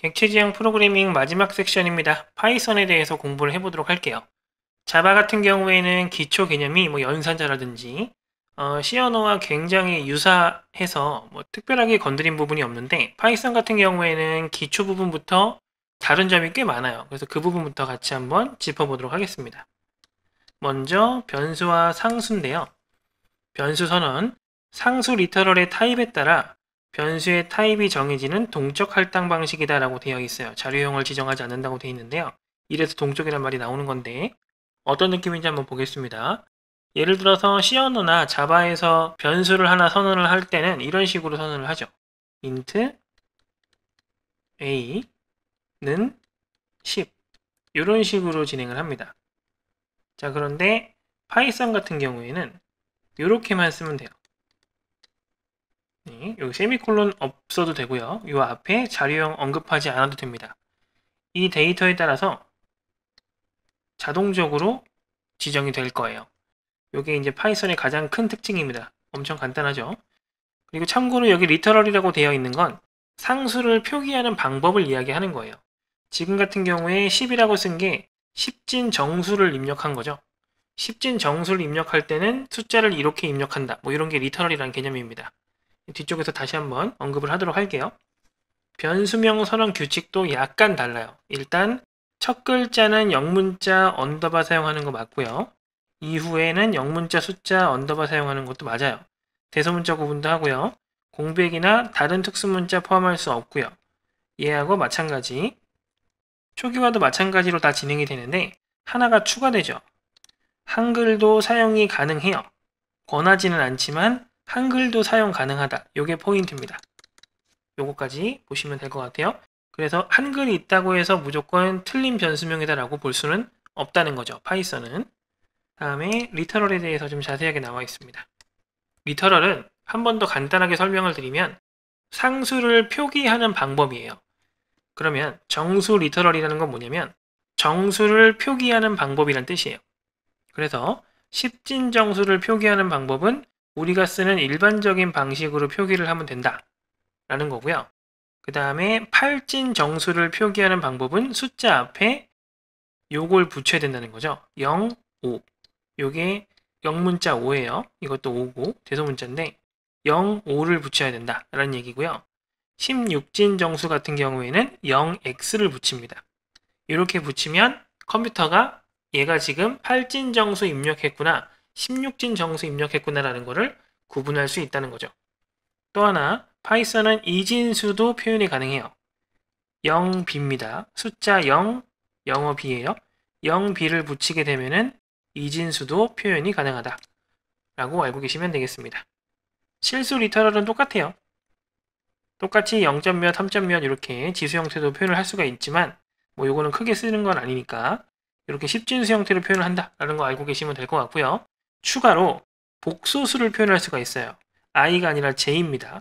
객체지향 프로그래밍 마지막 섹션입니다. 파이썬에 대해서 공부를 해보도록 할게요. 자바 같은 경우에는 기초 개념이 뭐 연산자라든지 어, C 언어와 굉장히 유사해서 뭐 특별하게 건드린 부분이 없는데 파이썬 같은 경우에는 기초 부분부터 다른 점이 꽤 많아요. 그래서 그 부분부터 같이 한번 짚어보도록 하겠습니다. 먼저 변수와 상수인데요. 변수 선언, 상수 리터럴의 타입에 따라 변수의 타입이 정해지는 동적 할당 방식이다라고 되어 있어요. 자료형을 지정하지 않는다고 되어 있는데요. 이래서 동적이란 말이 나오는 건데 어떤 느낌인지 한번 보겠습니다. 예를 들어서 C 언어나 자바에서 변수를 하나 선언을 할 때는 이런 식으로 선언을 하죠. int a는 10 이런 식으로 진행을 합니다. 자 그런데 파이썬 같은 경우에는 이렇게만 쓰면 돼요. 네, 여기 세미콜론 없어도 되고요. 이 앞에 자료형 언급하지 않아도 됩니다. 이 데이터에 따라서 자동적으로 지정이 될 거예요. 이게 이제 파이썬의 가장 큰 특징입니다. 엄청 간단하죠. 그리고 참고로 여기 리터럴이라고 되어 있는 건 상수를 표기하는 방법을 이야기하는 거예요. 지금 같은 경우에 10이라고 쓴 게 10진 정수를 입력한 거죠. 10진 정수를 입력할 때는 숫자를 이렇게 입력한다. 뭐 이런 게 리터럴이라는 개념입니다. 뒤쪽에서 다시 한번 언급을 하도록 할게요. 변수명 선언 규칙도 약간 달라요. 일단 첫 글자는 영문자 언더바 사용하는 거 맞고요. 이후에는 영문자 숫자 언더바 사용하는 것도 맞아요. 대소문자 구분도 하고요. 공백이나 다른 특수문자 포함할 수 없고요. 얘하고 마찬가지. 초기화도 마찬가지로 다 진행이 되는데 하나가 추가되죠. 한글도 사용이 가능해요. 권하지는 않지만 한글도 사용 가능하다. 이게 포인트입니다. 요거까지 보시면 될 것 같아요. 그래서 한글이 있다고 해서 무조건 틀린 변수명이다 라고 볼 수는 없다는 거죠. 파이썬은. 다음에 리터럴에 대해서 좀 자세하게 나와 있습니다. 리터럴은 한 번 더 간단하게 설명을 드리면 상수를 표기하는 방법이에요. 그러면 정수 리터럴이라는 건 뭐냐면 정수를 표기하는 방법이란 뜻이에요. 그래서 십진정수를 표기하는 방법은 우리가 쓰는 일반적인 방식으로 표기를 하면 된다 라는 거고요. 그 다음에 팔진 정수를 표기하는 방법은 숫자 앞에 요걸 붙여야 된다는 거죠. 0, 5 요게 0문자 5예요. 이것도 5고 대소문자인데 0, 5를 붙여야 된다라는 얘기고요. 16진 정수 같은 경우에는 0x를 붙입니다. 이렇게 붙이면 컴퓨터가 얘가 지금 팔진 정수 입력했구나 16진 정수 입력했구나라는 것을 구분할 수 있다는 거죠. 또 하나, 파이썬은 이진수도 표현이 가능해요. 0b입니다. 숫자 0, 영어 b예요. 0b를 붙이게 되면은 이진수도 표현이 가능하다. 라고 알고 계시면 되겠습니다. 실수 리터럴은 똑같아요. 똑같이 0점 몇, 3점 몇 이렇게 지수 형태도 표현을 할 수가 있지만 뭐 요거는 크게 쓰는 건 아니니까 이렇게 1 0진수 형태로 표현을 한다라는 거 알고 계시면 될 것 같고요. 추가로 복소수를 표현할 수가 있어요. i가 아니라 j입니다.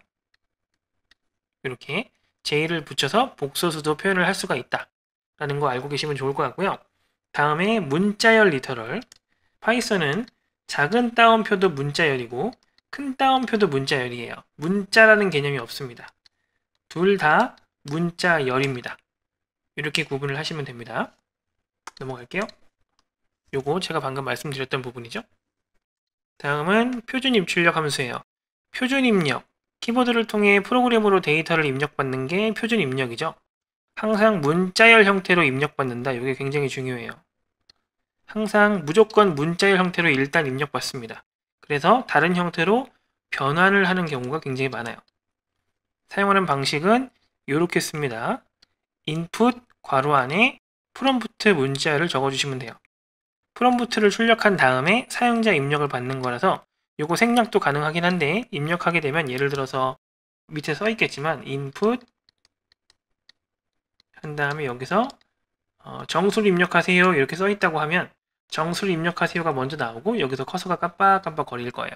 이렇게 j를 붙여서 복소수도 표현을 할 수가 있다. 라는 거 알고 계시면 좋을 것 같고요. 다음에 문자열 리터럴. 파이썬은 작은 따옴표도 문자열이고 큰 따옴표도 문자열이에요. 문자라는 개념이 없습니다. 둘 다 문자열입니다. 이렇게 구분을 하시면 됩니다. 넘어갈게요. 요거 제가 방금 말씀드렸던 부분이죠. 다음은 표준 입출력 함수예요. 표준 입력. 키보드를 통해 프로그램으로 데이터를 입력받는 게 표준 입력이죠. 항상 문자열 형태로 입력받는다. 이게 굉장히 중요해요. 항상 무조건 문자열 형태로 일단 입력받습니다. 그래서 다른 형태로 변환을 하는 경우가 굉장히 많아요. 사용하는 방식은 이렇게 씁니다. 인풋 괄호 안에 프롬프트 문자열을 적어주시면 돼요. 프롬부트를 출력한 다음에 사용자 입력을 받는 거라서 요거 생략도 가능하긴 한데 입력하게 되면 예를 들어서 밑에 써 있겠지만 input 한 다음에 여기서 어, 정수를 입력하세요 이렇게 써 있다고 하면 정수를 입력하세요가 먼저 나오고 여기서 커서가 깜빡깜빡 거릴 거예요.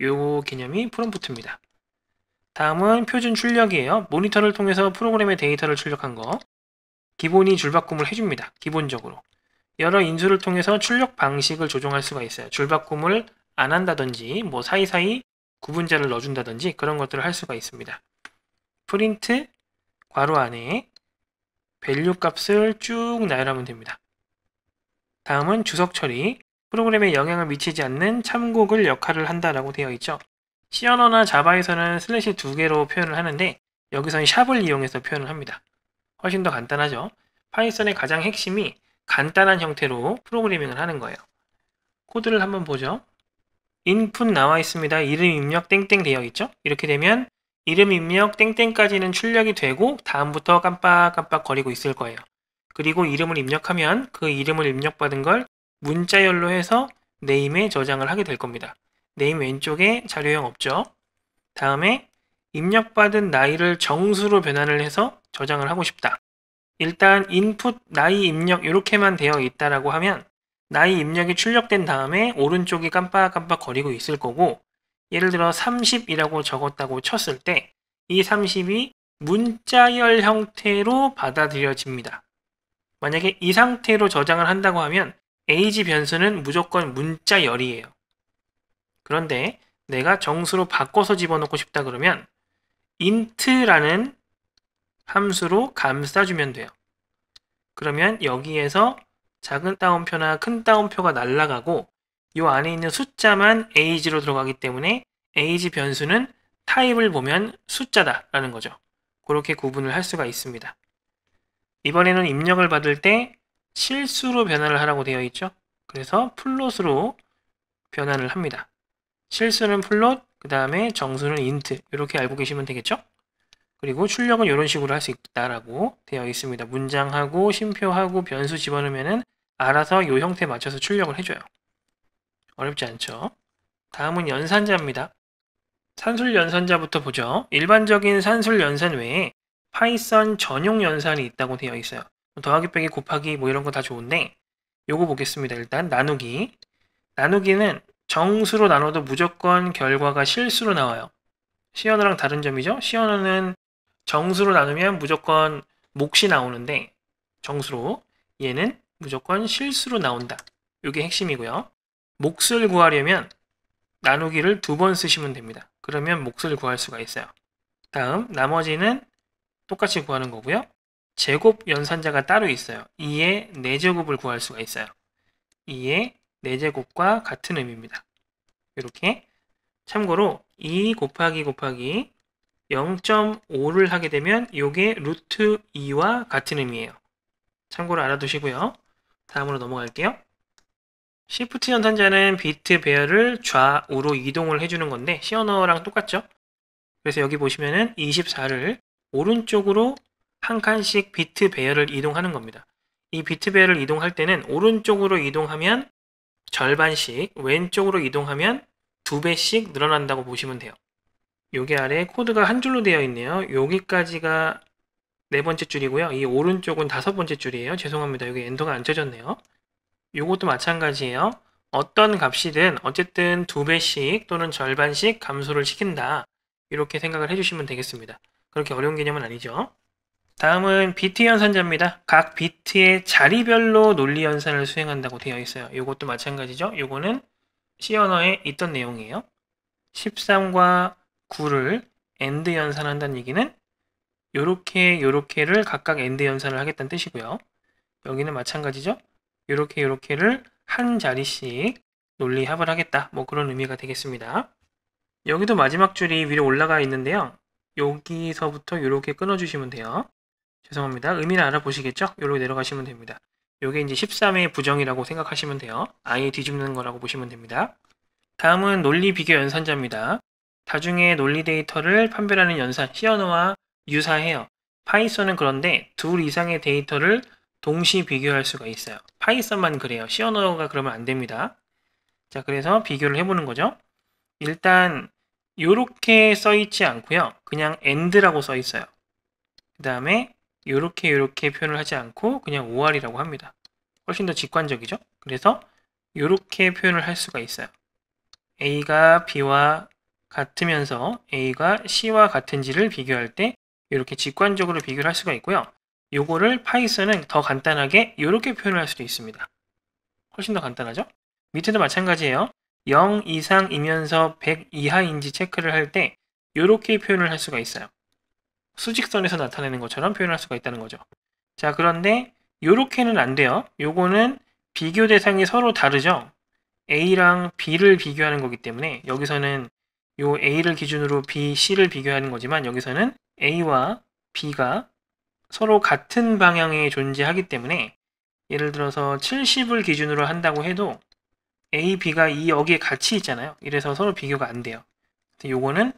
요 개념이 프롬프트입니다. 다음은 표준 출력이에요. 모니터를 통해서 프로그램의 데이터를 출력한 거 기본이 줄바꿈을 해줍니다. 기본적으로. 여러 인수를 통해서 출력 방식을 조정할 수가 있어요. 줄바꿈을 안 한다든지 뭐 사이사이 구분자를 넣어준다든지 그런 것들을 할 수가 있습니다. 프린트 괄호 안에 밸류 값을 쭉 나열하면 됩니다. 다음은 주석 처리 프로그램에 영향을 미치지 않는 참고글 역할을 한다라고 되어 있죠. C 언어나 자바에서는 슬래시 두 개로 표현을 하는데 여기서는 샵을 이용해서 표현을 합니다. 훨씬 더 간단하죠. 파이썬의 가장 핵심이 간단한 형태로 프로그래밍을 하는 거예요. 코드를 한번 보죠. 인풋 나와 있습니다. 이름 입력 땡땡 되어 있죠? 이렇게 되면 이름 입력 땡땡까지는 출력이 되고 다음부터 깜빡깜빡 거리고 있을 거예요. 그리고 이름을 입력하면 그 이름을 입력받은 걸 문자열로 해서 네임에 저장을 하게 될 겁니다. 네임 왼쪽에 자료형 없죠? 다음에 입력받은 나이를 정수로 변환을 해서 저장을 하고 싶다. 일단 input 나이 입력 이렇게만 되어 있다라고 하면 나이 입력이 출력된 다음에 오른쪽이 깜빡깜빡 거리고 있을 거고 예를 들어 30이라고 적었다고 쳤을 때 이 30이 문자열 형태로 받아들여집니다. 만약에 이 상태로 저장을 한다고 하면 age 변수는 무조건 문자열이에요. 그런데 내가 정수로 바꿔서 집어넣고 싶다 그러면 int라는 함수로 감싸주면 돼요. 그러면 여기에서 작은 따옴표나 큰 따옴표가 날아가고 이 안에 있는 숫자만 age로 들어가기 때문에 age 변수는 타입을 보면 숫자다라는 거죠. 그렇게 구분을 할 수가 있습니다. 이번에는 입력을 받을 때 실수로 변환을 하라고 되어 있죠. 그래서 플롯으로 변환을 합니다. 실수는 플롯, 그 다음에 정수는 인트 이렇게 알고 계시면 되겠죠? 그리고 출력은 이런 식으로 할 수 있다라고 되어 있습니다. 문장하고 심표하고 변수 집어넣으면 알아서 이 형태에 맞춰서 출력을 해줘요. 어렵지 않죠? 다음은 연산자입니다. 산술 연산자부터 보죠. 일반적인 산술 연산 외에 파이썬 전용 연산이 있다고 되어 있어요. 더하기 빼기 곱하기 뭐 이런 거 다 좋은데 요거 보겠습니다. 일단 나누기 나누기는 정수로 나눠도 무조건 결과가 실수로 나와요. 시언어랑 다른 점이죠. 시언어는 정수로 나누면 무조건 몫이 나오는데 정수로 얘는 무조건 실수로 나온다. 이게 핵심이고요. 몫을 구하려면 나누기를 두 번 쓰시면 됩니다. 그러면 몫을 구할 수가 있어요. 다음 나머지는 똑같이 구하는 거고요. 제곱 연산자가 따로 있어요. 2의 4제곱을 구할 수가 있어요. 2의 4제곱과 같은 의미입니다. 이렇게 참고로 2 곱하기 곱하기 0.5를 하게 되면 이게 루트 2와 같은 의미예요. 참고로 알아두시고요. 다음으로 넘어갈게요. 시프트 연산자는 비트 배열을 좌우로 이동을 해주는 건데 시어너랑 똑같죠? 그래서 여기 보시면은 24를 오른쪽으로 한 칸씩 비트 배열을 이동하는 겁니다. 이 비트 배열을 이동할 때는 오른쪽으로 이동하면 절반씩, 왼쪽으로 이동하면 두 배씩 늘어난다고 보시면 돼요. 여기 아래 코드가 한 줄로 되어 있네요. 여기까지가 네 번째 줄이고요. 이 오른쪽은 다섯 번째 줄이에요. 죄송합니다. 여기 엔터가 안 쳐졌네요. 이것도 마찬가지예요. 어떤 값이든 어쨌든 두 배씩 또는 절반씩 감소를 시킨다. 이렇게 생각을 해주시면 되겠습니다. 그렇게 어려운 개념은 아니죠. 다음은 비트 연산자입니다. 각 비트의 자리별로 논리 연산을 수행한다고 되어 있어요. 이것도 마찬가지죠. 이거는 C 언어에 있던 내용이에요. 13과 9를 엔드 연산한다는 얘기는 요렇게 요렇게를 각각 엔드 연산을 하겠다는 뜻이고요. 여기는 마찬가지죠. 요렇게 요렇게를 한 자리씩 논리합을 하겠다. 뭐 그런 의미가 되겠습니다. 여기도 마지막 줄이 위로 올라가 있는데요. 여기서부터 이렇게 끊어주시면 돼요. 죄송합니다. 의미는 알아보시겠죠? 이렇게 내려가시면 됩니다. 이게 이제 13의 부정이라고 생각하시면 돼요. 아예 뒤집는 거라고 보시면 됩니다. 다음은 논리 비교 연산자입니다. 다중의 논리 데이터를 판별하는 연산 시어너와 유사해요. 파이썬은 그런데 둘 이상의 데이터를 동시 비교할 수가 있어요. 파이썬만 그래요. 시어너가 그러면 안 됩니다. 자, 그래서 비교를 해보는 거죠. 일단 이렇게 써있지 않고요. 그냥 AND라고 써있어요. 그 다음에 이렇게 이렇게 표현을 하지 않고 그냥 OR이라고 합니다. 훨씬 더 직관적이죠. 그래서 이렇게 표현을 할 수가 있어요. A가 B와 같으면서 A가 C와 같은지를 비교할 때 이렇게 직관적으로 비교를 할 수가 있고요. 요거를 파이썬은 더 간단하게 이렇게 표현할 을 수도 있습니다. 훨씬 더 간단하죠? 밑에도 마찬가지예요. 0 이상이면서 100 이하인지 체크를 할 때 이렇게 표현을 할 수가 있어요. 수직선에서 나타내는 것처럼 표현할 수가 있다는 거죠. 자 그런데 이렇게는 안 돼요. 요거는 비교 대상이 서로 다르죠. A랑 B를 비교하는 거기 때문에 여기서는 요 A를 기준으로 B, C를 비교하는 거지만 여기서는 A와 B가 서로 같은 방향에 존재하기 때문에 예를 들어서 70을 기준으로 한다고 해도 A, B가 이 여기에 같이 있잖아요. 이래서 서로 비교가 안 돼요. 요거는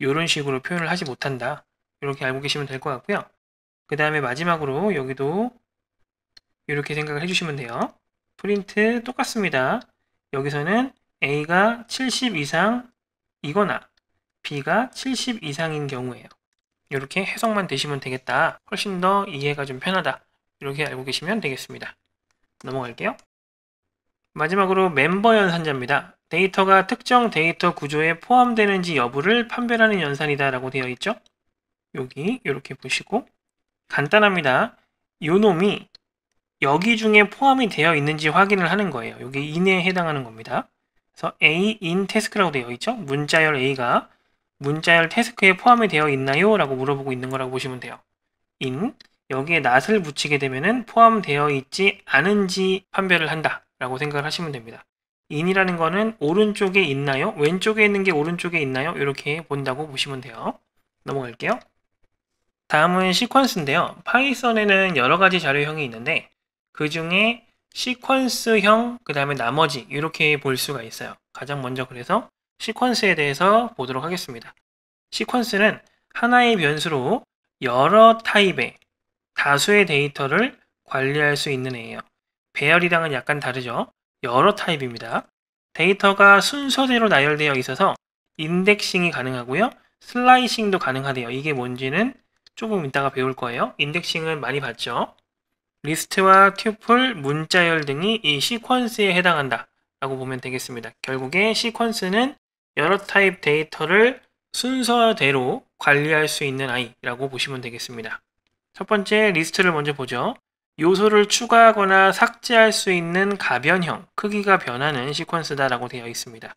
이런 식으로 표현을 하지 못한다. 이렇게 알고 계시면 될 것 같고요. 그 다음에 마지막으로 여기도 이렇게 생각을 해주시면 돼요. 프린트 똑같습니다. 여기서는 A가 70 이상 이거나 B가 70 이상인 경우에요. 이렇게 해석만 되시면 되겠다. 훨씬 더 이해가 좀 편하다. 이렇게 알고 계시면 되겠습니다. 넘어갈게요. 마지막으로 멤버 연산자입니다. 데이터가 특정 데이터 구조에 포함되는지 여부를 판별하는 연산이다 라고 되어 있죠. 여기 이렇게 보시고 간단합니다. 요 놈이 여기 중에 포함이 되어 있는지 확인을 하는 거예요. 여기 인에 해당하는 겁니다. 그래서 A in 태스크라고 되어 있죠. 문자열 A가 문자열 태스크에 포함이 되어 있나요? 라고 물어보고 있는 거라고 보시면 돼요. in 여기에 not을 붙이게 되면은 포함되어 있지 않은지 판별을 한다 라고 생각을 하시면 됩니다. in이라는 거는 오른쪽에 있나요? 왼쪽에 있는 게 오른쪽에 있나요? 이렇게 본다고 보시면 돼요. 넘어갈게요. 다음은 시퀀스인데요. 파이썬에는 여러 가지 자료형이 있는데 그 중에 시퀀스형 그 다음에 나머지 이렇게 볼 수가 있어요. 가장 먼저 그래서 시퀀스에 대해서 보도록 하겠습니다. 시퀀스는 하나의 변수로 여러 타입의 다수의 데이터를 관리할 수 있는 애예요. 배열이랑은 약간 다르죠. 여러 타입입니다. 데이터가 순서대로 나열되어 있어서 인덱싱이 가능하고요. 슬라이싱도 가능하대요. 이게 뭔지는 조금 이따가 배울 거예요. 인덱싱은 많이 봤죠. 리스트와 튜플, 문자열 등이 이 시퀀스에 해당한다 라고 보면 되겠습니다. 결국에 시퀀스는 여러 타입 데이터를 순서대로 관리할 수 있는 아이라고 보시면 되겠습니다. 첫 번째 리스트를 먼저 보죠. 요소를 추가하거나 삭제할 수 있는 가변형, 크기가 변하는 시퀀스다라고 되어 있습니다.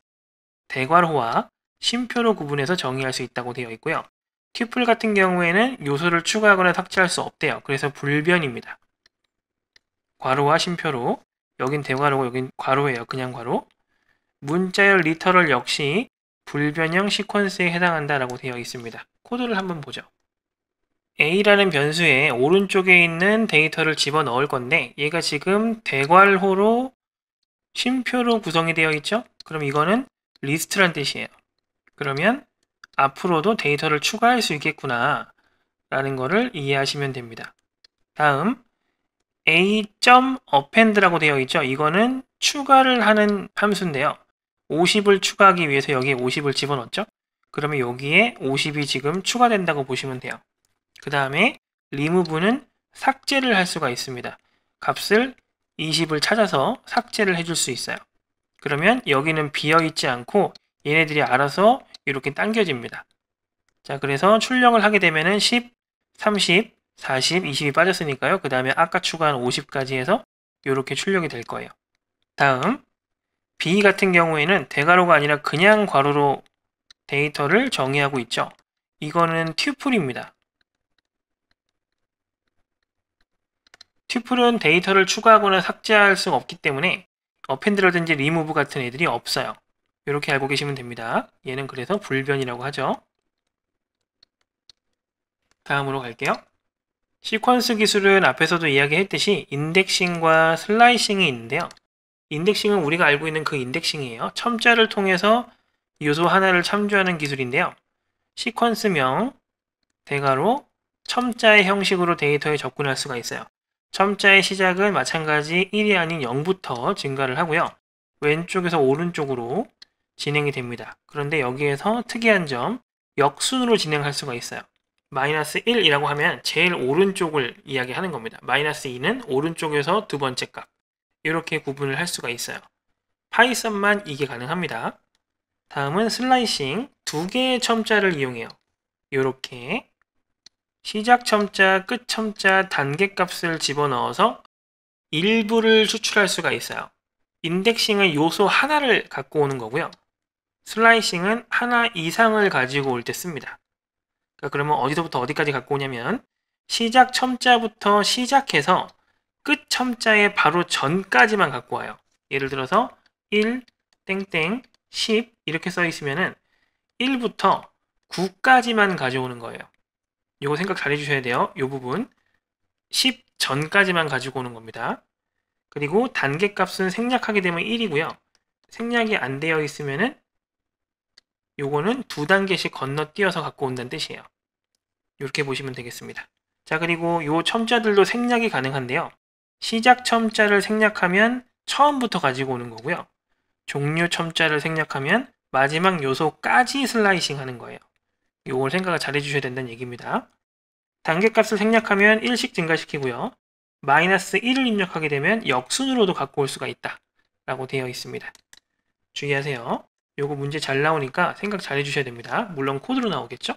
대괄호와 심표로 구분해서 정의할 수 있다고 되어 있고요. 튜플 같은 경우에는 요소를 추가하거나 삭제할 수 없대요. 그래서 불변입니다. 괄호와 심표로 여긴 대괄호고 여긴 괄호예요. 그냥 괄호. 문자열 리터럴 역시 불변형 시퀀스에 해당한다라고 되어 있습니다. 코드를 한번 보죠. a라는 변수에 오른쪽에 있는 데이터를 집어넣을 건데 얘가 지금 대괄호로 쉼표로 구성이 되어 있죠? 그럼 이거는 리스트란 뜻이에요. 그러면 앞으로도 데이터를 추가할 수 있겠구나 라는 거를 이해하시면 됩니다. 다음 a.append라고 되어 있죠. 이거는 추가를 하는 함수인데요. 50을 추가하기 위해서 여기에 50을 집어넣었죠. 그러면 여기에 50이 지금 추가된다고 보시면 돼요. 그 다음에 r e m o v e 는 삭제를 할 수가 있습니다. 값을 20을 찾아서 삭제를 해줄 수 있어요. 그러면 여기는 비어있지 않고 얘네들이 알아서 이렇게 당겨집니다. 자, 그래서 출력을 하게 되면은 10, 30, 40, 20이 빠졌으니까요. 그 다음에 아까 추가한 50까지 해서 이렇게 출력이 될 거예요. 다음 B 같은 경우에는 대괄호가 아니라 그냥 괄호로 데이터를 정의하고 있죠. 이거는 튜플입니다. 튜플은 데이터를 추가하거나 삭제할 수 없기 때문에 어펜드라든지 리무브 같은 애들이 없어요. 이렇게 알고 계시면 됩니다. 얘는 그래서 불변이라고 하죠. 다음으로 갈게요. 시퀀스 기술은 앞에서도 이야기했듯이 인덱싱과 슬라이싱이 있는데요. 인덱싱은 우리가 알고 있는 그 인덱싱이에요. 첨자를 통해서 요소 하나를 참조하는 기술인데요. 시퀀스명 대괄호 첨자의 형식으로 데이터에 접근할 수가 있어요. 첨자의 시작은 마찬가지 1이 아닌 0부터 증가를 하고요. 왼쪽에서 오른쪽으로 진행이 됩니다. 그런데 여기에서 특이한 점, 역순으로 진행할 수가 있어요. 마이너스 1이라고 하면 제일 오른쪽을 이야기하는 겁니다. 마이너스 2는 오른쪽에서 두 번째 값. 이렇게 구분을 할 수가 있어요. 파이썬만 이게 가능합니다. 다음은 슬라이싱 두 개의 첨자를 이용해요. 이렇게 시작 첨자, 끝 첨자, 단계 값을 집어넣어서 일부를 추출할 수가 있어요. 인덱싱은 요소 하나를 갖고 오는 거고요. 슬라이싱은 하나 이상을 가지고 올 때 씁니다. 그러니까 그러면 어디서부터 어디까지 갖고 오냐면 시작 첨자부터 시작해서 끝첨자에 바로 전까지만 갖고 와요. 예를 들어서 1, 땡땡, 10 이렇게 써 있으면은 1부터 9까지만 가져오는 거예요. 이거 생각 잘 해주셔야 돼요. 이 부분 10 전까지만 가지고 오는 겁니다. 그리고 단계값은 생략하게 되면 1이고요. 생략이 안 되어 있으면은 요거는 두 단계씩 건너뛰어서 갖고 온다는 뜻이에요. 이렇게 보시면 되겠습니다. 자 그리고 이 첨자들도 생략이 가능한데요. 시작 첨자를 생략하면 처음부터 가지고 오는 거고요. 종료 첨자를 생략하면 마지막 요소까지 슬라이싱 하는 거예요. 요걸 생각을 잘 해주셔야 된다는 얘기입니다. 단계값을 생략하면 1씩 증가시키고요. 마이너스 1을 입력하게 되면 역순으로도 갖고 올 수가 있다. 라고 되어 있습니다. 주의하세요. 요거 문제 잘 나오니까 생각 잘 해주셔야 됩니다. 물론 코드로 나오겠죠?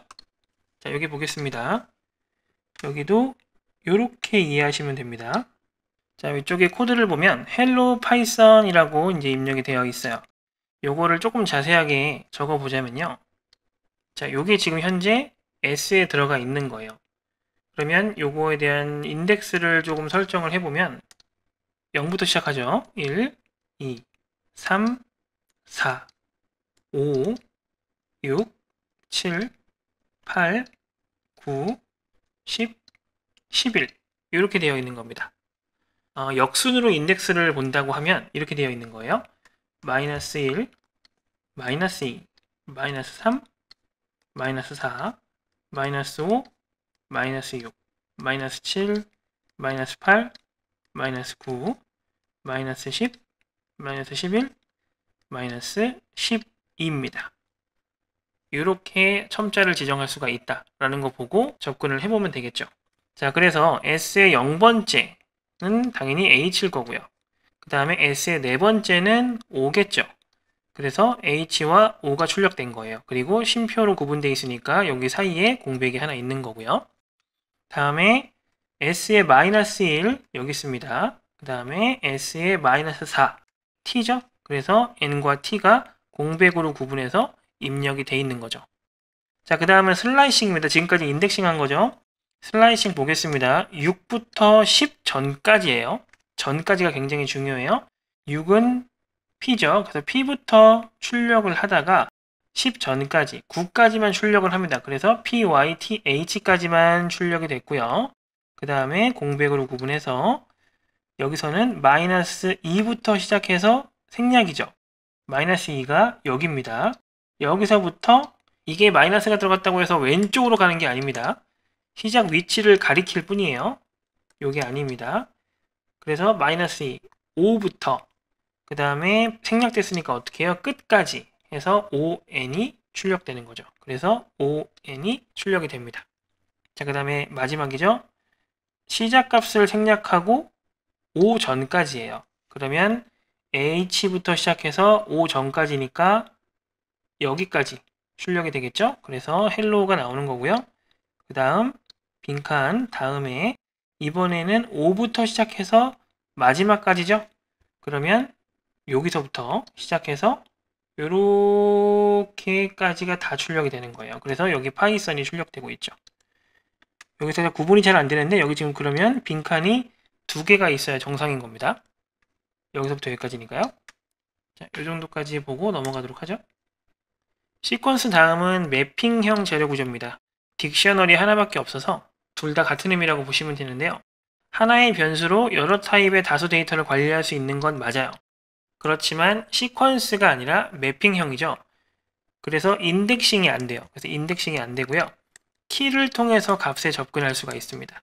자, 여기 보겠습니다. 여기도 이렇게 이해하시면 됩니다. 자, 이쪽에 코드를 보면 hello python이라고 이제 입력이 되어 있어요. 요거를 조금 자세하게 적어 보자면요. 자, 요게 지금 현재 s에 들어가 있는 거예요. 그러면 요거에 대한 인덱스를 조금 설정을 해 보면 0부터 시작하죠. 1 2 3 4 5 6 7 8, 9, 10, 11 이렇게 되어 있는 겁니다. 어, 역순으로 인덱스를 본다고 하면 이렇게 되어 있는 거예요. 마이너스 1, 마이너스 2, 마이너스 3, 마이너스 4, 마이너스 5, 마이너스 6, 마이너스 7, 마이너스 8, 마이너스 9, 마이너스 10, 마이너스 11, 마이너스 12입니다. 이렇게 첨자를 지정할 수가 있다라는 거 보고 접근을 해보면 되겠죠. 자, 그래서 S의 0번째는 당연히 H일 거고요. 그 다음에 S의 네 번째는 5겠죠. 그래서 H와 5가 출력된 거예요. 그리고 심표로 구분되어 있으니까 여기 사이에 공백이 하나 있는 거고요. 다음에 S의 마이너스 1 여기 있습니다. 그 다음에 S의 마이너스 4 T죠. 그래서 N과 T가 공백으로 구분해서 입력이 돼 있는 거죠. 자, 그 다음은 슬라이싱입니다. 지금까지 인덱싱 한 거죠. 슬라이싱 보겠습니다. 6부터 10 전까지예요. 전까지가 굉장히 중요해요. 6은 P죠. 그래서 P부터 출력을 하다가 10 전까지, 9까지만 출력을 합니다. 그래서 PYTH까지만 출력이 됐고요. 그 다음에 공백으로 구분해서 여기서는 마이너스 2부터 시작해서 생략이죠. 마이너스 2가 여기입니다. 여기서부터 이게 마이너스가 들어갔다고 해서 왼쪽으로 가는 게 아닙니다. 시작 위치를 가리킬 뿐이에요. 요게 아닙니다. 그래서 마이너스 2, 5부터 그 다음에 생략됐으니까 어떻게 해요? 끝까지 해서 5n이 출력되는 거죠. 그래서 5n이 출력이 됩니다. 자, 그 다음에 마지막이죠. 시작값을 생략하고 5 전까지예요. 그러면 h부터 시작해서 5 전까지니까 여기까지 출력이 되겠죠? 그래서 헬로우가 나오는 거고요. 그 다음 빈칸 다음에 이번에는 5부터 시작해서 마지막까지죠? 그러면 여기서부터 시작해서 이렇게까지가다 출력이 되는 거예요. 그래서 여기 파이썬이 출력되고 있죠. 여기서 구분이 잘 안 되는데 여기 지금 그러면 빈칸이 두 개가 있어야 정상인 겁니다. 여기서부터 여기까지니까요. 자, 이 정도까지 보고 넘어가도록 하죠. 시퀀스 다음은 매핑형 재료 구조입니다. 딕셔너리 하나밖에 없어서 둘 다 같은 의미라고 보시면 되는데요. 하나의 변수로 여러 타입의 다수 데이터를 관리할 수 있는 건 맞아요. 그렇지만 시퀀스가 아니라 매핑형이죠. 그래서 인덱싱이 안 돼요. 그래서 인덱싱이 안 되고요. 키를 통해서 값에 접근할 수가 있습니다.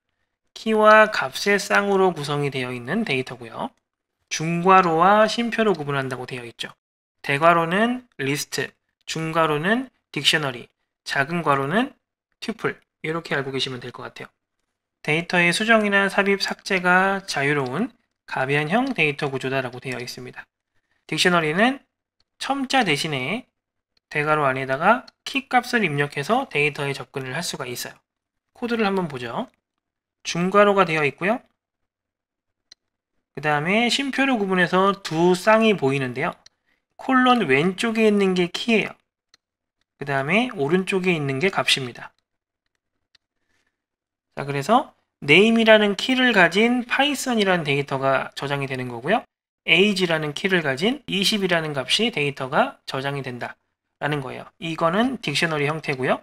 키와 값의 쌍으로 구성이 되어 있는 데이터고요. 중괄호와 심표로 구분한다고 되어 있죠. 대괄호는 리스트, 중괄호는 딕셔너리, 작은 괄호는 튜플 이렇게 알고 계시면 될 것 같아요. 데이터의 수정이나 삽입, 삭제가 자유로운 가변형 데이터 구조다라고 되어 있습니다. 딕셔너리는 첨자 대신에 대괄호 안에다가 키 값을 입력해서 데이터에 접근을 할 수가 있어요. 코드를 한번 보죠. 중괄호가 되어 있고요. 그 다음에 쉼표를 구분해서 두 쌍이 보이는데요. 콜론 왼쪽에 있는 게 키예요. 그 다음에 오른쪽에 있는 게 값입니다. 자, 그래서 name이라는 키를 가진 p y t h o n 이라는 데이터가 저장이 되는 거고요. age라는 키를 가진 20이라는 값이 데이터가 저장이 된다. 라는 거예요. 이거는 딕셔너리 형태고요.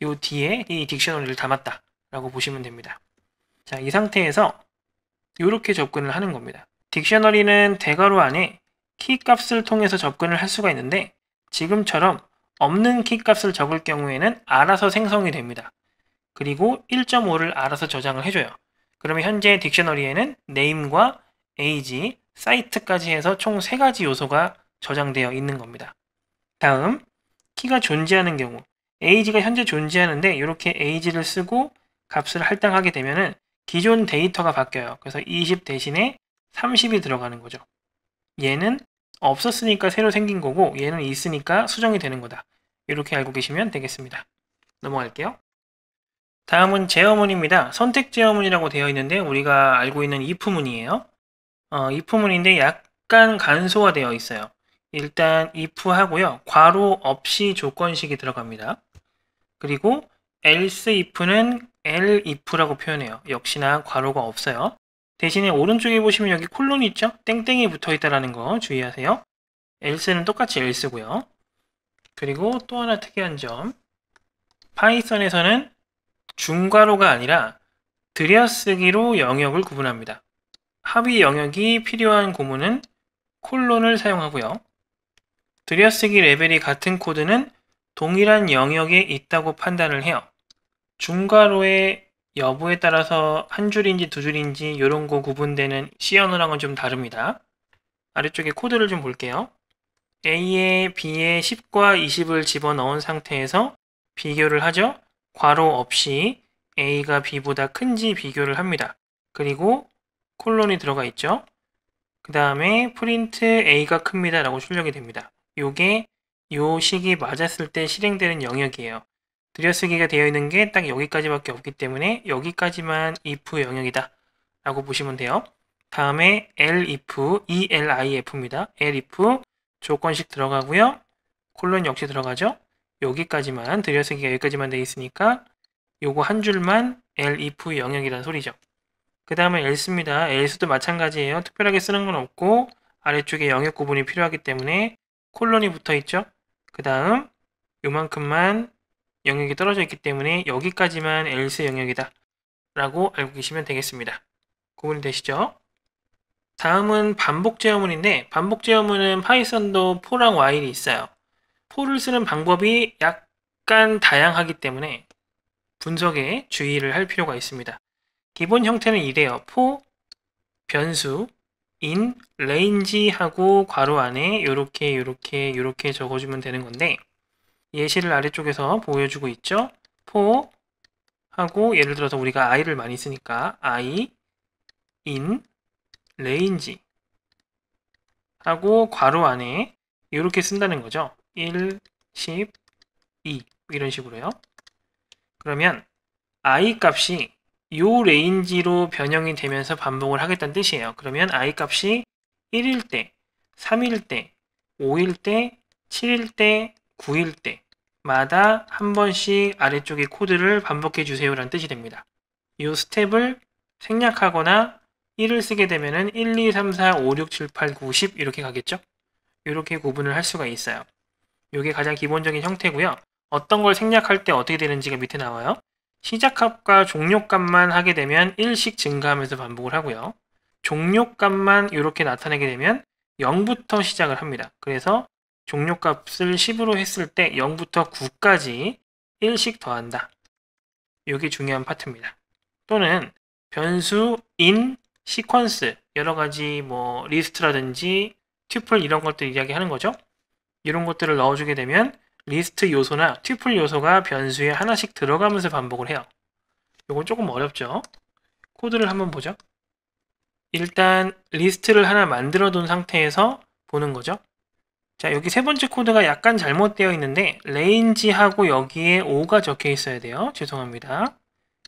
이 뒤에 이 딕셔너리를 담았다. 라고 보시면 됩니다. 자, 이 상태에서 이렇게 접근을 하는 겁니다. 딕셔너리는 대괄호 안에 키 값을 통해서 접근을 할 수가 있는데 지금처럼 없는 키 값을 적을 경우에는 알아서 생성이 됩니다. 그리고 1.5를 알아서 저장을 해줘요. 그러면 현재 딕셔너리에는 name과 age, 사이트까지 해서 총 3가지 요소가 저장되어 있는 겁니다. 다음, 키가 존재하는 경우 age가 현재 존재하는데 이렇게 age를 쓰고 값을 할당하게 되면 기존 데이터가 바뀌어요. 그래서 20 대신에 30이 들어가는 거죠. 얘는 없었으니까 새로 생긴 거고 얘는 있으니까 수정이 되는 거다. 이렇게 알고 계시면 되겠습니다. 넘어갈게요. 다음은 제어문입니다. 선택 제어문이라고 되어 있는데 우리가 알고 있는 if문이에요. 어, if문인데 약간 간소화되어 있어요. 일단 if 하고요. 괄호 없이 조건식이 들어갑니다. 그리고 else if는 l if라고 표현해요. 역시나 괄호가 없어요. 대신에 오른쪽에 보시면 여기 콜론 있죠? 땡땡이 붙어있다라는 거 주의하세요. else는 똑같이 else고요. 그리고 또 하나 특이한 점 파이썬에서는 중괄호가 아니라 들여쓰기로 영역을 구분합니다. 합의 영역이 필요한 고문은 콜론을 사용하고요. 들여쓰기 레벨이 같은 코드는 동일한 영역에 있다고 판단을 해요. 중괄호의 여부에 따라서 한 줄인지 두 줄인지 이런 거 구분되는 C 언어랑은 좀 다릅니다. 아래쪽에 코드를 좀 볼게요. A에 B에 10과 20을 집어넣은 상태에서 비교를 하죠. 괄호 없이 A가 B보다 큰지 비교를 합니다. 그리고 콜론이 들어가 있죠. 그 다음에 프린트 A가 큽니다 라고 출력이 됩니다. 요게 요 식이 맞았을 때 실행되는 영역이에요. 들여쓰기가 되어 있는 게 딱 여기까지밖에 없기 때문에 여기까지만 if 영역이다 라고 보시면 돼요. 다음에 elif, elif입니다. l i f 조건식 들어가고요. 콜론 역시 들어가죠. 여기까지만 들여쓰기가 여기까지만 되어 있으니까 요거 한 줄만 l i f 영역이란 소리죠. 그 다음에 else입니다. else도 마찬가지예요. 특별하게 쓰는 건 없고 아래쪽에 영역 구분이 필요하기 때문에 콜론이 붙어 있죠. 그 다음 요만큼만 영역이 떨어져 있기 때문에 여기까지만 else 영역이다 라고 알고 계시면 되겠습니다. 구분이 되시죠? 다음은 반복 제어문인데 반복 제어문은 파이썬도 포랑 와일이 있어요. 포를 쓰는 방법이 약간 다양하기 때문에 분석에 주의를 할 필요가 있습니다. 기본 형태는 이래요. 포, 변수, 인, 레인지하고 괄호 안에 이렇게이렇게이렇게 적어주면 되는 건데 예시를 아래쪽에서 보여주고 있죠. f 하고 예를 들어서 우리가 i를 많이 쓰니까 i in range 하고 괄호 안에 이렇게 쓴다는 거죠. 1, 10, 2 이런 식으로요. 그러면 i 값이 요 레인지로 변형이 되면서 반복을 하겠다는 뜻이에요. 그러면 i 값이 1일 때, 3일 때, 5일 때, 7일 때, 9일 때 마다 한 번씩 아래쪽에 코드를 반복해 주세요라는 뜻이 됩니다. 이 스텝을 생략하거나 1을 쓰게 되면은 1, 2, 3, 4, 5, 6, 7, 8, 9, 10 이렇게 가겠죠? 이렇게 구분을 할 수가 있어요. 이게 가장 기본적인 형태고요. 어떤 걸 생략할 때 어떻게 되는지가 밑에 나와요. 시작값과 종료값만 하게 되면 1씩 증가하면서 반복을 하고요. 종료값만 이렇게 나타내게 되면 0부터 시작을 합니다. 그래서 종료값을 10으로 했을 때 0부터 9까지 1씩 더한다. 이게 중요한 파트입니다. 또는 변수 인 시퀀스 여러 가지 뭐 리스트라든지 튜플 이런 것들 이야기하는 거죠. 이런 것들을 넣어주게 되면 리스트 요소나 튜플 요소가 변수에 하나씩 들어가면서 반복을 해요. 이건 조금 어렵죠. 코드를 한번 보죠. 일단 리스트를 하나 만들어 둔 상태에서 보는 거죠. 자 여기 세 번째 코드가 약간 잘못되어 있는데 레인지하고 여기에 5가 적혀 있어야 돼요. 죄송합니다.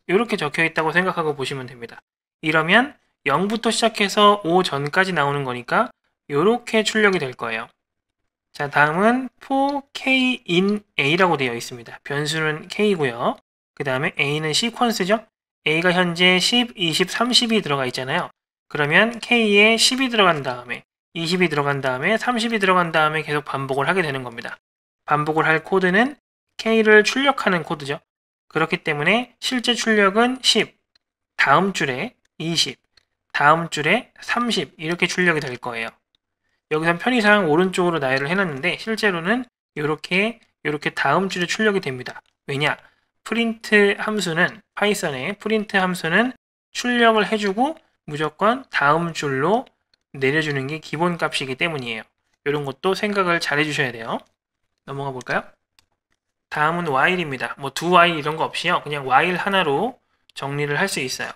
이렇게 적혀 있다고 생각하고 보시면 됩니다. 이러면 0부터 시작해서 5 전까지 나오는 거니까 이렇게 출력이 될 거예요. 자 다음은 4 k in a라고 되어 있습니다. 변수는 k고요. 이그 다음에 a는 시퀀스죠. a가 현재 10, 20, 30이 들어가 있잖아요. 그러면 k에 10이 들어간 다음에 20이 들어간 다음에 30이 들어간 다음에 계속 반복을 하게 되는 겁니다. 반복을 할 코드는 K를 출력하는 코드죠. 그렇기 때문에 실제 출력은 10, 다음 줄에 20, 다음 줄에 30 이렇게 출력이 될 거예요. 여기선 편의상 오른쪽으로 나열을 해놨는데 실제로는 이렇게 이렇게 다음 줄에 출력이 됩니다. 왜냐? 프린트 함수는 파이썬의 프린트 함수는 출력을 해주고 무조건 다음 줄로 내려주는 게 기본값이기 때문이에요. 이런 것도 생각을 잘 해주셔야 돼요. 넘어가 볼까요? 다음은 while입니다. 뭐 do while 이런 거 없이요. 그냥 while 하나로 정리를 할 수 있어요.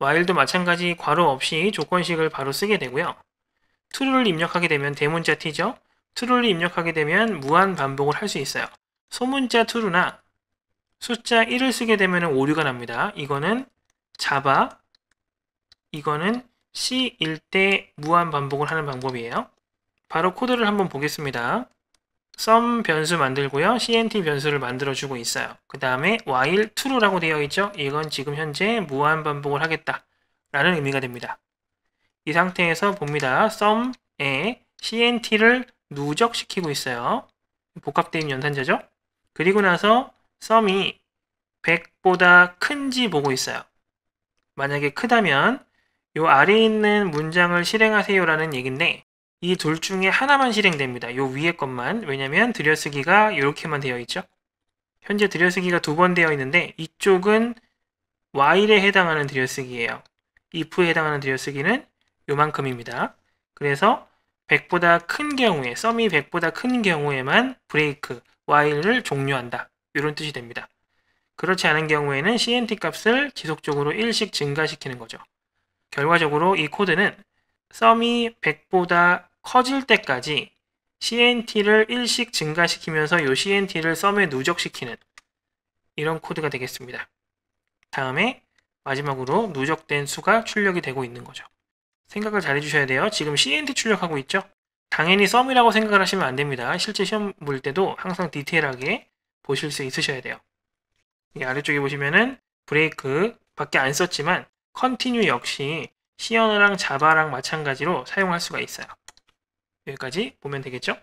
while도 마찬가지 괄호 없이 조건식을 바로 쓰게 되고요. true를 입력하게 되면 대문자 t죠. true를 입력하게 되면 무한 반복을 할 수 있어요. 소문자 true나 숫자 1을 쓰게 되면 오류가 납니다. 이거는 자바, 이거는 C일 때 무한 반복을 하는 방법이에요. 바로 코드를 한번 보겠습니다. sum 변수 만들고요. cnt 변수를 만들어주고 있어요. 그 다음에 while true라고 되어 있죠. 이건 지금 현재 무한 반복을 하겠다. 라는 의미가 됩니다. 이 상태에서 봅니다. sum에 cnt를 누적시키고 있어요. 복합대입 연산자죠. 그리고 나서 sum이 100보다 큰지 보고 있어요. 만약에 크다면 이 아래에 있는 문장을 실행하세요라는 얘긴데 이 둘 중에 하나만 실행됩니다. 이 위에 것만. 왜냐면 들여쓰기가 이렇게만 되어 있죠. 현재 들여쓰기가 두 번 되어 있는데 이쪽은 while에 해당하는 들여쓰기예요. if에 해당하는 들여쓰기는 요만큼입니다. 그래서 100보다 큰 경우에, 썸이 100보다 큰 경우에만 break, while를 종료한다. 이런 뜻이 됩니다. 그렇지 않은 경우에는 cnt 값을 지속적으로 1씩 증가시키는 거죠. 결과적으로 이 코드는 썸이 100보다 커질 때까지 CNT를 1씩 증가시키면서 요 CNT를 썸에 누적시키는 이런 코드가 되겠습니다. 다음에 마지막으로 누적된 수가 출력이 되고 있는 거죠. 생각을 잘 해주셔야 돼요. 지금 CNT 출력하고 있죠? 당연히 썸이라고 생각을 하시면 안 됩니다. 실제 시험 볼 때도 항상 디테일하게 보실 수 있으셔야 돼요. 아래쪽에 보시면은 브레이크 밖에 안 썼지만 컨티뉴 역시 시어너랑 자바랑 마찬가지로 사용할 수가 있어요. 여기까지 보면 되겠죠?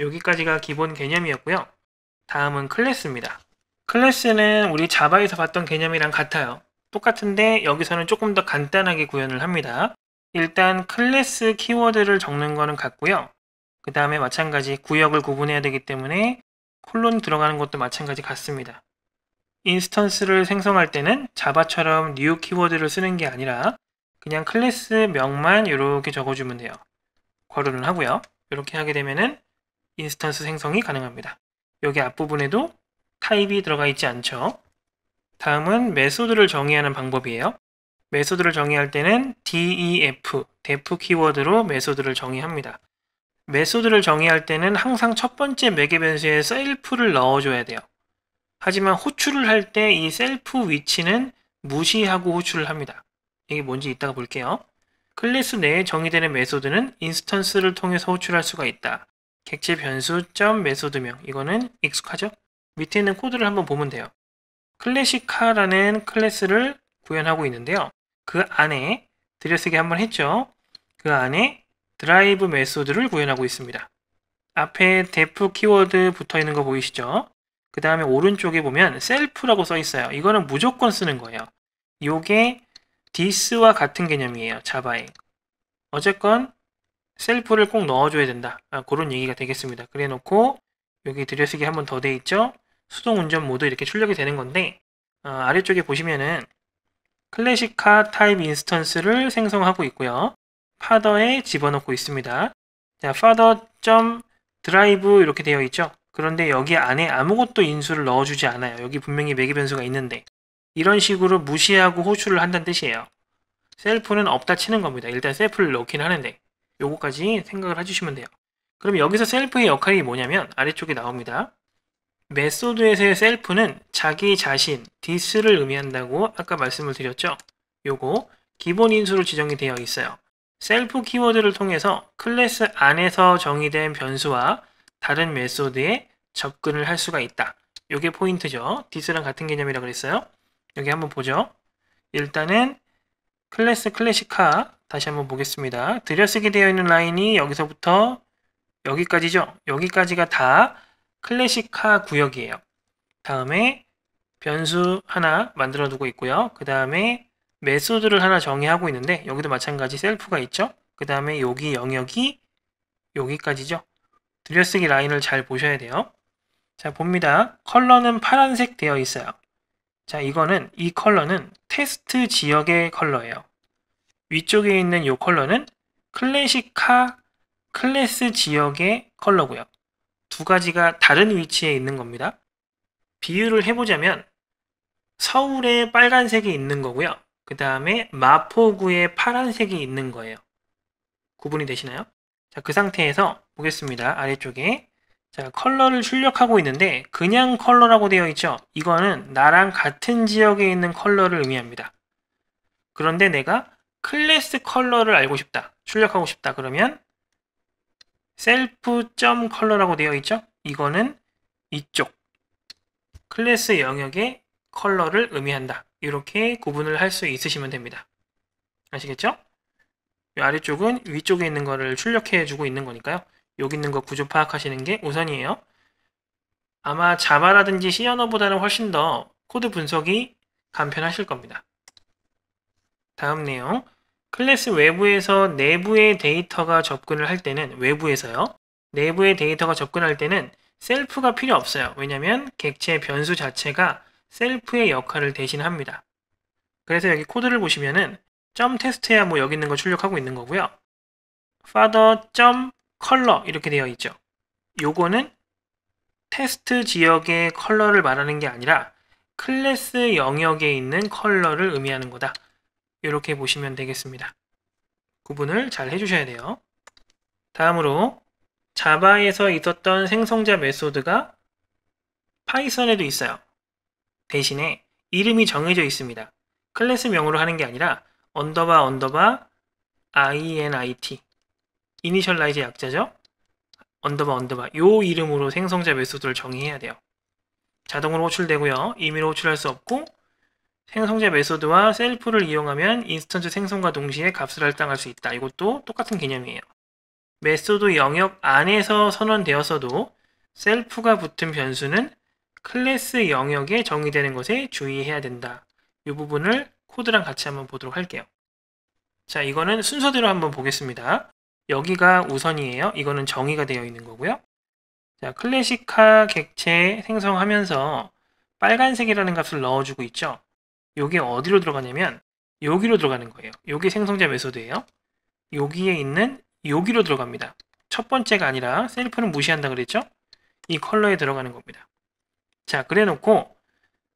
여기까지가 기본 개념이었고요. 다음은 클래스입니다. 클래스는 우리 자바에서 봤던 개념이랑 같아요. 똑같은데 여기서는 조금 더 간단하게 구현을 합니다. 일단 클래스 키워드를 적는 거는 같고요. 그 다음에 마찬가지 구역을 구분해야 되기 때문에 콜론 들어가는 것도 마찬가지 같습니다. 인스턴스를 생성할 때는 자바처럼 new 키워드를 쓰는 게 아니라 그냥 클래스 명만 이렇게 적어주면 돼요. 괄호는 하고요. 이렇게 하게 되면은 인스턴스 생성이 가능합니다. 여기 앞부분에도 타입이 들어가 있지 않죠. 다음은 메소드를 정의하는 방법이에요. 메소드를 정의할 때는 def, def 키워드로 메소드를 정의합니다. 메소드를 정의할 때는 항상 첫 번째 매개 변수에 self를 넣어줘야 돼요. 하지만 호출을 할 때 이 셀프 위치는 무시하고 호출을 합니다. 이게 뭔지 이따가 볼게요. 클래스 내에 정의되는 메소드는 인스턴스를 통해서 호출할 수가 있다. 객체 변수 점 메소드명 이거는 익숙하죠? 밑에 있는 코드를 한번 보면 돼요. 클래시카라는 클래스를 구현하고 있는데요. 그 안에 들여쓰기 한번 했죠? 그 안에 드라이브 메소드를 구현하고 있습니다. 앞에 def 키워드 붙어 있는 거 보이시죠? 그 다음에 오른쪽에 보면 셀프라고 써 있어요. 이거는 무조건 쓰는 거예요. 요게 this와 같은 개념이에요. 자바에. 어쨌건 셀프를 꼭 넣어줘야 된다. 아, 그런 얘기가 되겠습니다. 그래 놓고 여기 들여쓰기 한번더돼 있죠? 수동 운전 모드 이렇게 출력이 되는 건데 어, 아래쪽에 보시면은 클래식카 타입 인스턴스를 생성하고 있고요. 파더에 집어넣고 있습니다. 자, father.drive 이렇게 되어 있죠? 그런데 여기 안에 아무것도 인수를 넣어주지 않아요. 여기 분명히 매개 변수가 있는데 이런 식으로 무시하고 호출을 한다는 뜻이에요. 셀프는 없다 치는 겁니다. 일단 셀프를 넣긴 하는데 요거까지 생각을 해주시면 돼요. 그럼 여기서 셀프의 역할이 뭐냐면 아래쪽에 나옵니다. 메소드에서의 셀프는 자기 자신, 디스를 의미한다고 아까 말씀을 드렸죠. 요거 기본 인수로 지정이 되어 있어요. 셀프 키워드를 통해서 클래스 안에서 정의된 변수와 다른 메소드에 접근을 할 수가 있다. 이게 포인트죠. 디스랑 같은 개념이라 그랬어요. 여기 한번 보죠. 일단은 클래스 클래식화 다시 한번 보겠습니다. 들여쓰기 되어 있는 라인이 여기서부터 여기까지죠. 여기까지가 다 클래식화 구역이에요. 다음에 변수 하나 만들어 두고 있고요. 그 다음에 메소드를 하나 정의하고 있는데 여기도 마찬가지 셀프가 있죠. 그 다음에 여기 영역이 여기까지죠. 들려쓰기 라인을 잘 보셔야 돼요. 자, 봅니다. 컬러는 파란색 되어 있어요. 자, 이거는 이 컬러는 테스트 지역의 컬러예요. 위쪽에 있는 이 컬러는 클래식카 클래스 지역의 컬러고요. 두 가지가 다른 위치에 있는 겁니다. 비유를 해보자면 서울에 빨간색이 있는 거고요. 그 다음에 마포구에 파란색이 있는 거예요. 구분이 되시나요? 자, 그 상태에서 보겠습니다. 아래쪽에. 자, 컬러를 출력하고 있는데 그냥 컬러라고 되어 있죠. 이거는 나랑 같은 지역에 있는 컬러를 의미합니다. 그런데 내가 클래스 컬러를 알고 싶다. 출력하고 싶다. 그러면 self.color라고 되어 있죠. 이거는 이쪽 클래스 영역의 컬러를 의미한다. 이렇게 구분을 할 수 있으시면 됩니다. 아시겠죠? 아래쪽은 위쪽에 있는 거를 출력해 주고 있는 거니까요. 여기 있는 거 구조 파악하시는 게 우선이에요. 아마 자바라든지 시 언어보다는 훨씬 더 코드 분석이 간편하실 겁니다. 다음 내용. 클래스 외부에서 내부의 데이터가 접근을 할 때는 외부에서요. 내부의 데이터가 접근할 때는 셀프가 필요 없어요. 왜냐하면 객체 변수 자체가 셀프의 역할을 대신합니다. 그래서 여기 코드를 보시면은 점 테스트야 뭐 여기 있는 거 출력하고 있는 거고요. father 점 컬러 이렇게 되어 있죠. 요거는 테스트 지역의 컬러를 말하는 게 아니라 클래스 영역에 있는 컬러를 의미하는 거다. 이렇게 보시면 되겠습니다. 구분을 잘 해주셔야 돼요. 다음으로 자바에서 있었던 생성자 메소드가 파이썬에도 있어요. 대신에 이름이 정해져 있습니다. 클래스명으로 하는 게 아니라 언더바 언더바 init 이니셜라이즈 약자죠. 언더바 언더바 요 이름으로 생성자 메소드를 정의해야 돼요. 자동으로 호출되고요. 임의로 호출할 수 없고 생성자 메소드와 셀프를 이용하면 인스턴트 생성과 동시에 값을 할당할 수 있다. 이것도 똑같은 개념이에요. 메소드 영역 안에서 선언되었어도 셀프가 붙은 변수는 클래스 영역에 정의되는 것에 주의해야 된다. 이 부분을 코드랑 같이 한번 보도록 할게요. 자, 이거는 순서대로 한번 보겠습니다. 여기가 우선이에요. 이거는 정의가 되어 있는 거고요. 자, 클래식화 객체 생성하면서 빨간색이라는 값을 넣어주고 있죠. 요게 어디로 들어가냐면 여기로 들어가는 거예요. 요게 생성자 메소드예요. 여기에 있는 여기로 들어갑니다. 첫 번째가 아니라 셀프는 무시한다 그랬죠? 이 컬러에 들어가는 겁니다. 자, 그래 놓고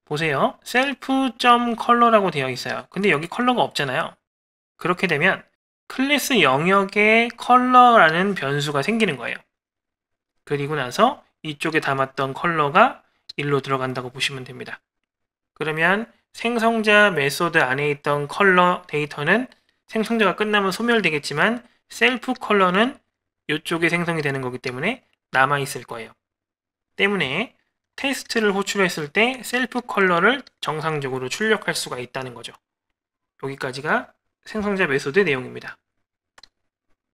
보세요. 셀프 l f c 라고 되어 있어요. 근데 여기 컬러가 없잖아요. 그렇게 되면 클래스 영역에 컬러라는 변수가 생기는 거예요. 그리고 나서 이쪽에 담았던 컬러가 일로 들어간다고 보시면 됩니다. 그러면 생성자 메소드 안에 있던 컬러 데이터는 생성자가 끝나면 소멸되겠지만 셀프 컬러는 이쪽에 생성이 되는 거기 때문에 남아있을 거예요. 때문에 테스트를 호출했을 때 셀프 컬러를 정상적으로 출력할 수가 있다는 거죠. 여기까지가 생성자 메소드 내용입니다.